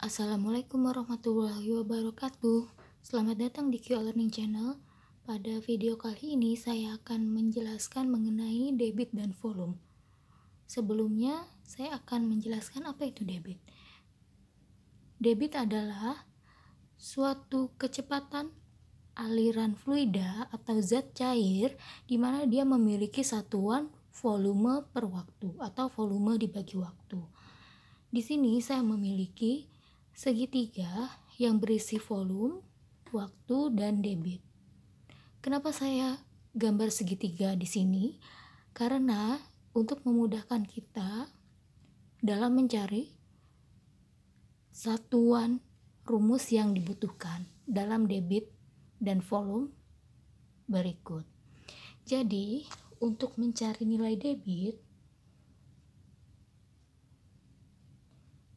Assalamualaikum warahmatullahi wabarakatuh Selamat datang di Q Learning Channel Pada video kali ini saya akan menjelaskan mengenai debit dan volume Sebelumnya saya akan menjelaskan apa itu debit Debit adalah suatu kecepatan aliran fluida atau zat cair di mana dia memiliki satuan volume per waktu atau volume dibagi waktu. Di sini saya memiliki segitiga yang berisi volume, waktu, dan debit. Kenapa saya gambar segitiga di sini? Karena untuk memudahkan kita dalam mencari satuan rumus yang dibutuhkan dalam debit dan volume berikut. Jadi, untuk mencari nilai debit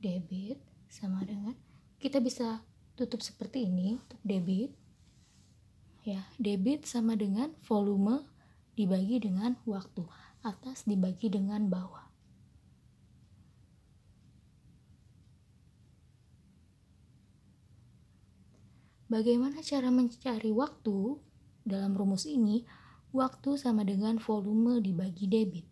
debit sama dengan kita bisa tutup seperti ini untuk debit ya debit sama dengan volume dibagi dengan waktu atas dibagi dengan bawah Bagaimana cara mencari waktu? Dalam rumus ini, waktu sama dengan volume dibagi debit.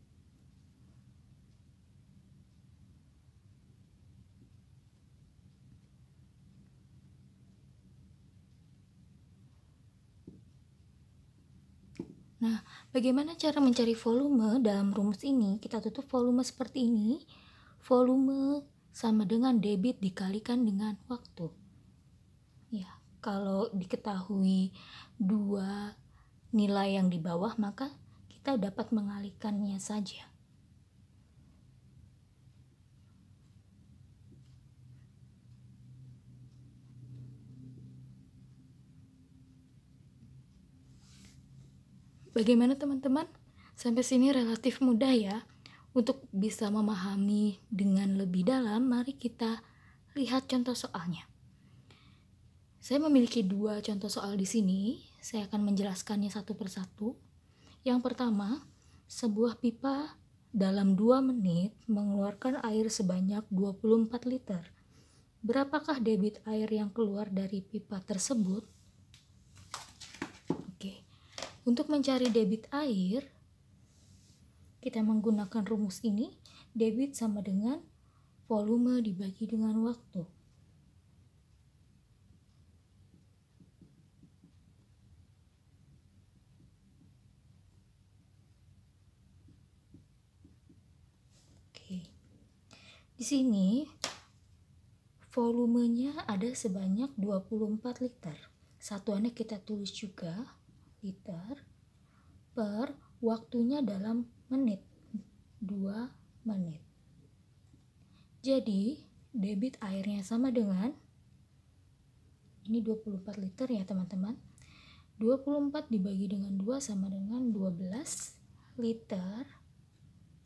Nah, bagaimana cara mencari volume dalam rumus ini? Kita tutup volume seperti ini. Volume sama dengan debit dikalikan dengan waktu. Ya, kalau diketahui dua nilai yang di bawah, maka kita dapat mengalikannya saja. Bagaimana teman-teman? Sampai sini relatif mudah ya. Untuk bisa memahami dengan lebih dalam, mari kita lihat contoh soalnya. Saya memiliki dua contoh soal di sini. Saya akan menjelaskannya satu persatu. Yang pertama, sebuah pipa dalam 2 menit mengeluarkan air sebanyak 24 liter. Berapakah debit air yang keluar dari pipa tersebut? Untuk mencari debit air, kita menggunakan rumus ini, debit sama dengan volume dibagi dengan waktu. Oke. Di sini volumenya ada sebanyak 24 liter. Satuannya kita tulis juga liter per waktunya dalam menit 2 menit. Jadi, debit airnya sama dengan ini 24 liter ya, teman-teman. 24 dibagi dengan 2 sama dengan 12 liter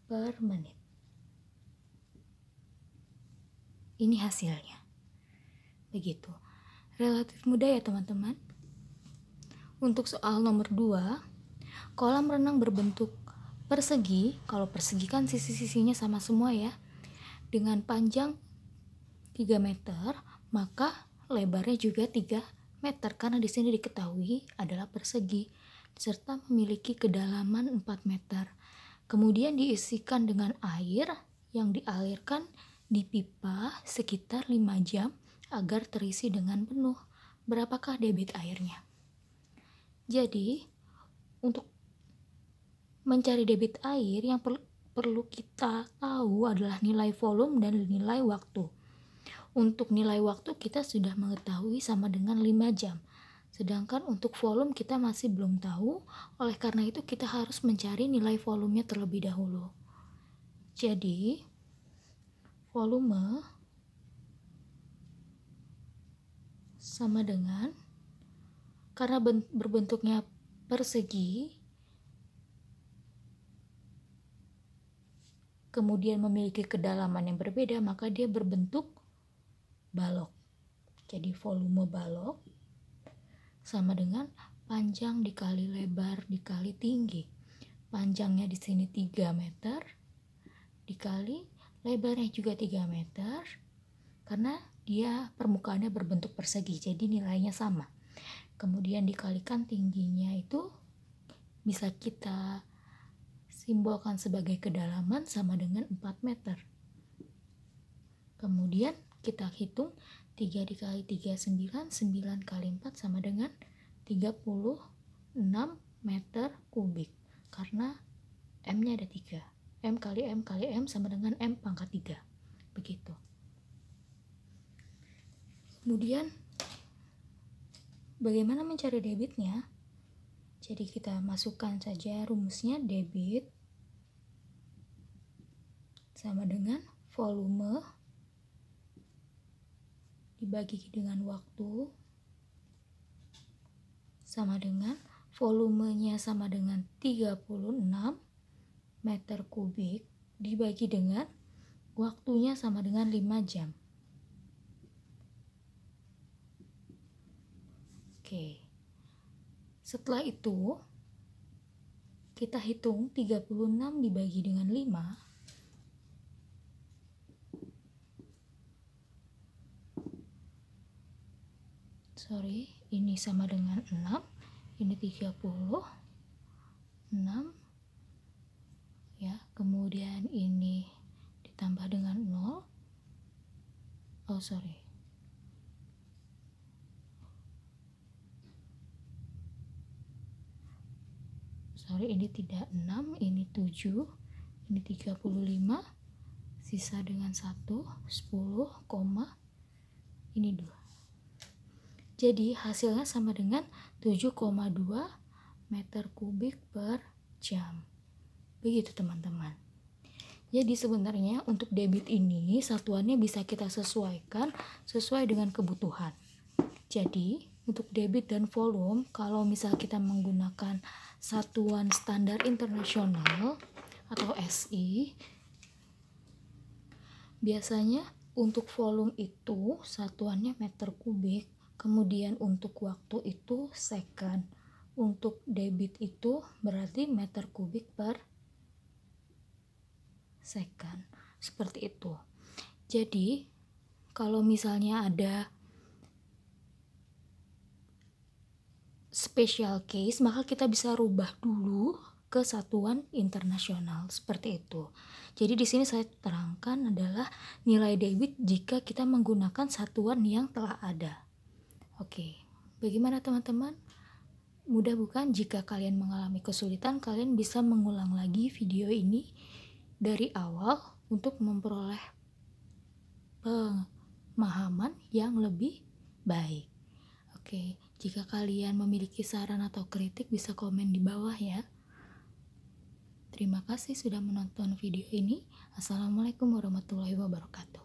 per menit. Ini hasilnya. Begitu. Relatif mudah ya, teman-teman. Untuk soal nomor 2, kolam renang berbentuk persegi, kalau persegi kan sisi-sisinya sama semua ya, dengan panjang 3 meter, maka lebarnya juga 3 meter karena di sini diketahui adalah persegi serta memiliki kedalaman 4 meter. Kemudian diisikan dengan air yang dialirkan di pipa sekitar 5 jam agar terisi dengan penuh. Berapakah debit airnya? Jadi, untuk mencari debit air yang per perlu kita tahu adalah nilai volume dan nilai waktu. Untuk nilai waktu kita sudah mengetahui sama dengan 5 jam. Sedangkan untuk volume kita masih belum tahu, oleh karena itu kita harus mencari nilai volumenya terlebih dahulu. Jadi, volume sama dengan karena berbentuknya persegi, kemudian memiliki kedalaman yang berbeda, maka dia berbentuk balok. Jadi volume balok sama dengan panjang dikali lebar dikali tinggi. Panjangnya di sini 3 meter dikali lebarnya juga 3 meter karena dia permukaannya berbentuk persegi. Jadi nilainya sama kemudian dikalikan tingginya itu bisa kita simbolkan sebagai kedalaman sama dengan 4 meter kemudian kita hitung 3 dikali 3 9 9 kali 4 sama dengan 36 meter kubik karena M nya ada 3 M kali M kali M sama dengan M pangkat 3 begitu kemudian Bagaimana mencari debitnya? Jadi kita masukkan saja rumusnya debit sama dengan volume dibagi dengan waktu sama dengan volumenya sama dengan 36 meter kubik dibagi dengan waktunya sama dengan 5 jam. Oke. Setelah itu kita hitung 36 dibagi dengan 5 sorry ini sama dengan 6 ini 30 6 ya kemudian ini ditambah dengan 0 oh sorry sorry ini tidak 6 ini 7 ini 35 sisa dengan 1 10 ini 2 jadi hasilnya sama dengan 7,2 meter kubik per jam begitu teman-teman jadi sebenarnya untuk debit ini satuannya bisa kita sesuaikan sesuai dengan kebutuhan jadi untuk debit dan volume kalau misal kita menggunakan satuan standar internasional atau SI biasanya untuk volume itu satuannya meter kubik kemudian untuk waktu itu second untuk debit itu berarti meter kubik per second seperti itu jadi kalau misalnya ada special case maka kita bisa rubah dulu ke satuan internasional seperti itu. Jadi di sini saya terangkan adalah nilai debit jika kita menggunakan satuan yang telah ada. Oke, bagaimana teman-teman? Mudah bukan jika kalian mengalami kesulitan, kalian bisa mengulang lagi video ini dari awal untuk memperoleh pemahaman yang lebih baik. Oke. Okay jika kalian memiliki saran atau kritik bisa komen di bawah ya. Terima kasih sudah menonton video ini. Assalamualaikum warahmatullahi wabarakatuh.